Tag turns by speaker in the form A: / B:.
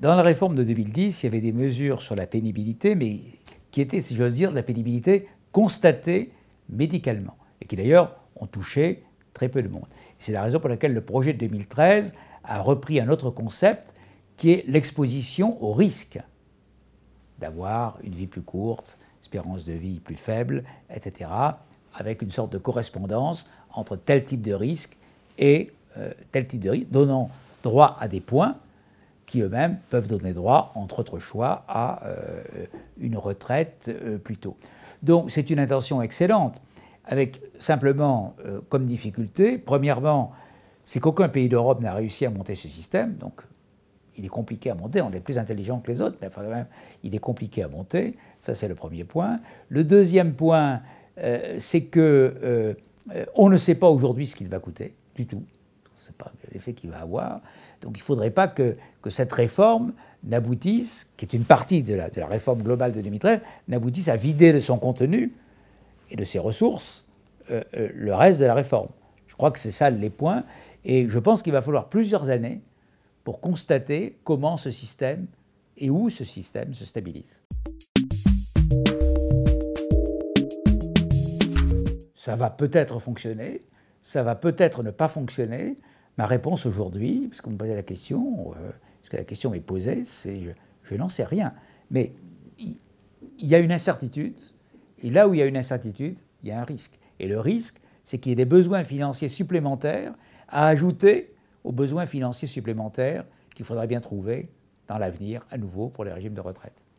A: Dans la réforme de 2010, il y avait des mesures sur la pénibilité, mais qui étaient, si j'ose dire, la pénibilité constatée médicalement, et qui d'ailleurs ont touché très peu de monde. C'est la raison pour laquelle le projet de 2013 a repris un autre concept, qui est l'exposition au risque d'avoir une vie plus courte, espérance de vie plus faible, etc., avec une sorte de correspondance entre tel type de risque et euh, tel type de risque, donnant droit à des points qui eux-mêmes peuvent donner droit, entre autres choix, à euh, une retraite euh, plus tôt. Donc c'est une intention excellente, avec simplement euh, comme difficulté, premièrement, c'est qu'aucun pays d'Europe n'a réussi à monter ce système, donc il est compliqué à monter, on est plus intelligent que les autres, mais il est compliqué à monter, ça c'est le premier point. Le deuxième point, c'est que on ne sait pas aujourd'hui ce qu'il va coûter, du tout. C'est pas l'effet qu'il va avoir. Donc il ne faudrait pas que, cette réforme n'aboutisse, qui est une partie de la, réforme globale de 2013, n'aboutisse à vider de son contenu et de ses ressources euh, euh, le reste de la réforme. Je crois que c'est ça les points. Et je pense qu'il va falloir plusieurs années pour constater comment ce système et où ce système se stabilise. Ça va peut-être fonctionner, ça va peut-être ne pas fonctionner. Ma réponse aujourd'hui, parce qu'on me posait la question, euh, parce que la question est posée, c'est je, je n'en sais rien. Mais il y, a une incertitude, et là où il y a une incertitude, il y a un risque. Et le risque, c'est qu'il y ait des besoins financiers supplémentaires à ajouter aux besoins financiers supplémentaires qu'il faudrait bien trouver dans l'avenir à nouveau pour les régimes de retraite.